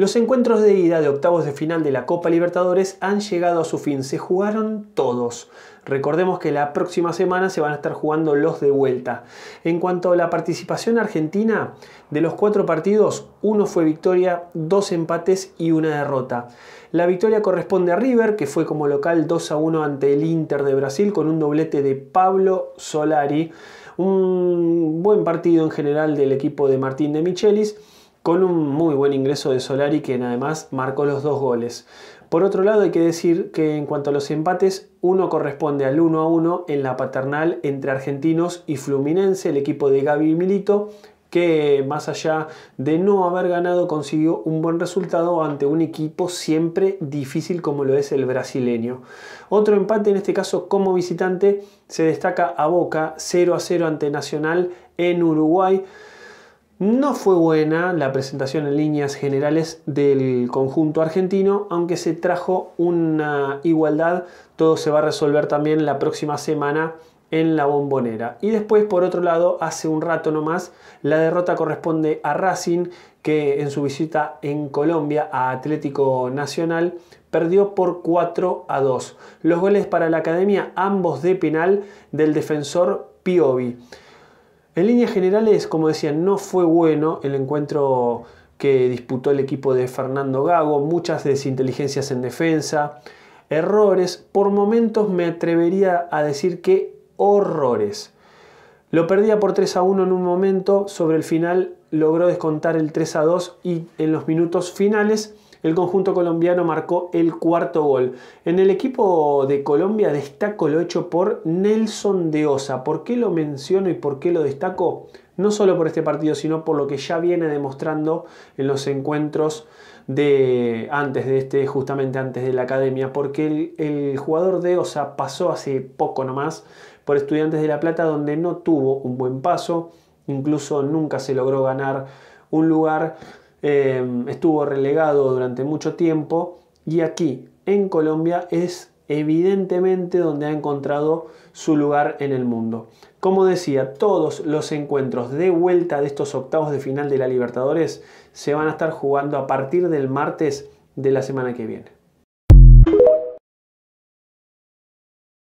Los encuentros de ida de octavos de final de la Copa Libertadores han llegado a su fin, se jugaron todos. Recordemos que la próxima semana se van a estar jugando los de vuelta. En cuanto a la participación argentina, de los cuatro partidos, uno fue victoria, dos empates y una derrota. La victoria corresponde a River, que fue como local 2 a 1 ante el Inter de Brasil con un doblete de Pablo Solari. Un buen partido en general del equipo de Martín de Michelis con un muy buen ingreso de Solari, quien además marcó los dos goles. Por otro lado, hay que decir que en cuanto a los empates, uno corresponde al 1 a 1 en la paternal entre Argentinos y Fluminense, el equipo de Gaby Milito, que más allá de no haber ganado consiguió un buen resultado ante un equipo siempre difícil como lo es el brasileño. Otro empate en este caso como visitante se destaca a Boca 0 a 0 ante Nacional en Uruguay. No fue buena la presentación en líneas generales del conjunto argentino, aunque se trajo una igualdad, todo se va a resolver también la próxima semana en la bombonera. Y después, por otro lado, hace un rato nomás, la derrota corresponde a Racing, que en su visita en Colombia a Atlético Nacional perdió por 4 a 2. Los goles para la academia, ambos de penal del defensor Piovi. En líneas generales, como decía, no fue bueno el encuentro que disputó el equipo de Fernando Gago, muchas desinteligencias en defensa, errores, por momentos me atrevería a decir que horrores. Lo perdía por 3 a 1 en un momento, sobre el final logró descontar el 3 a 2 y en los minutos finales el conjunto colombiano marcó el cuarto gol. En el equipo de Colombia destaco lo hecho por Nelson de Osa. ¿Por qué lo menciono y por qué lo destaco? No solo por este partido, sino por lo que ya viene demostrando en los encuentros de antes de este, justamente antes de la academia, porque el, jugador de Osa pasó hace poco nomás por Estudiantes de La Plata, donde no tuvo un buen paso, incluso nunca se logró ganar un lugar Em, estuvo relegado durante mucho tiempo y aquí en Colombia es evidentemente donde ha encontrado su lugar en el mundo. Como decía, todos los encuentros de vuelta de estos octavos de final de la Libertadores se van a estar jugando a partir del martes de la semana que viene.